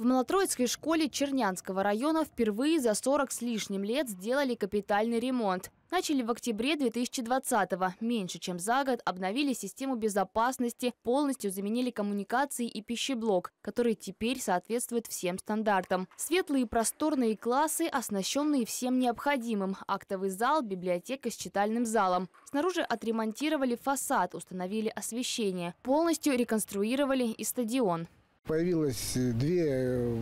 В Малотроицкой школе Чернянского района впервые за 40 с лишним лет сделали капитальный ремонт. Начали в октябре 2020-го. Меньше чем за год обновили систему безопасности, полностью заменили коммуникации и пищеблок, которые теперь соответствуют всем стандартам. Светлые просторные классы, оснащенные всем необходимым. Актовый зал, библиотека с читальным залом. Снаружи отремонтировали фасад, установили освещение. Полностью реконструировали и стадион появилось э, две э,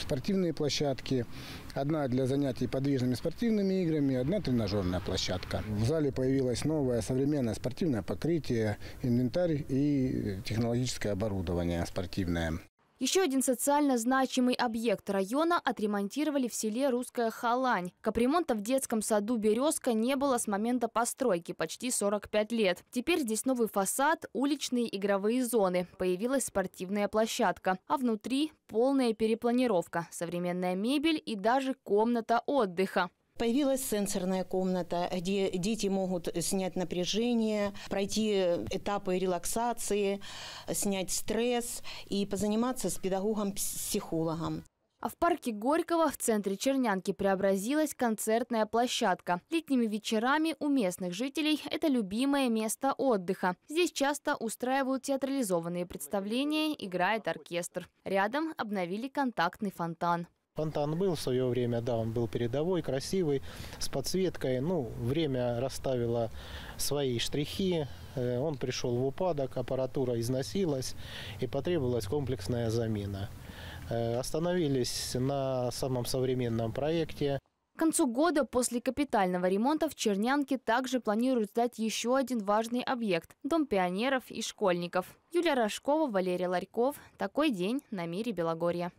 спортивные площадки. Одна для занятий подвижными спортивными играми, одна тренажерная площадка. В зале появилось новое современное спортивное покрытие, инвентарь и технологическое оборудование спортивное. Еще один социально значимый объект района отремонтировали в селе Русская Халань. Капремонта в детском саду «Березка» не было с момента постройки, почти 45 лет. Теперь здесь новый фасад, уличные игровые зоны, появилась спортивная площадка, а внутри полная перепланировка, современная мебель и даже комната отдыха. Появилась сенсорная комната, где дети могут снять напряжение, пройти этапы релаксации, снять стресс и позаниматься с педагогом-психологом. А в парке Горького в центре Чернянки преобразилась концертная площадка. Летними вечерами у местных жителей это любимое место отдыха. Здесь часто устраивают театрализованные представления, играет оркестр. Рядом обновили контактный фонтан. Фонтан был в свое время, да, он был передовой, красивый, с подсветкой. Ну, время расставило свои штрихи, э, он пришел в упадок, аппаратура износилась и потребовалась комплексная замена. Э, остановились на самом современном проекте. К концу года после капитального ремонта в Чернянке также планируют сдать еще один важный объект – Дом пионеров и школьников. Юлия Рожкова, Валерий Ларьков. Такой день на мире Белогорья.